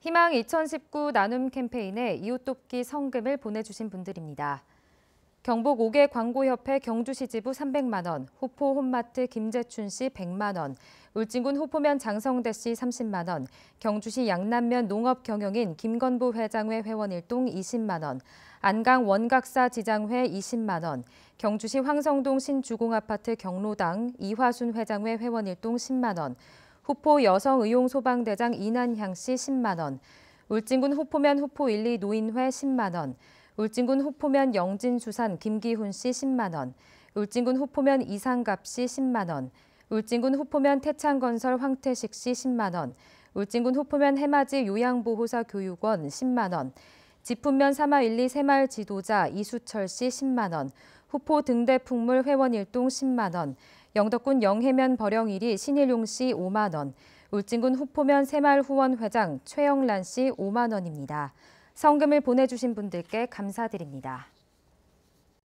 희망 2019 나눔 캠페인에 이웃돕기 성금을 보내주신 분들입니다. 경북 5개 광고협회 경주시지부 300만 원, 호포 홈마트 김재춘 씨 100만 원, 울진군 호포면 장성대 씨 30만 원, 경주시 양남면 농업경영인 김건부 회장회 회원 일동 20만 원, 안강 원각사 지장회 20만 원, 경주시 황성동 신주공아파트 경로당 이화순 회장회 회원 일동 10만 원, 후포 여성의용소방대장 이난향 씨 10만 원, 울진군 후포면 후포 1, 2 노인회 10만 원, 울진군 후포면 영진수산 김기훈 씨 10만 원, 울진군 후포면 이상갑 씨 10만 원, 울진군 후포면 태창건설 황태식 씨 10만 원, 울진군 후포면 해맞이 요양보호사 교육원 10만 원, 지품면 3마1리 새말 지도자 이수철 씨 10만 원, 후포 등대풍물 회원 일동 10만 원, 영덕군 영해면 버령 일이 신일용 씨 5만 원, 울진군 후포면 새말 후원 회장 최영란 씨 5만 원입니다. 성금을 보내주신 분들께 감사드립니다.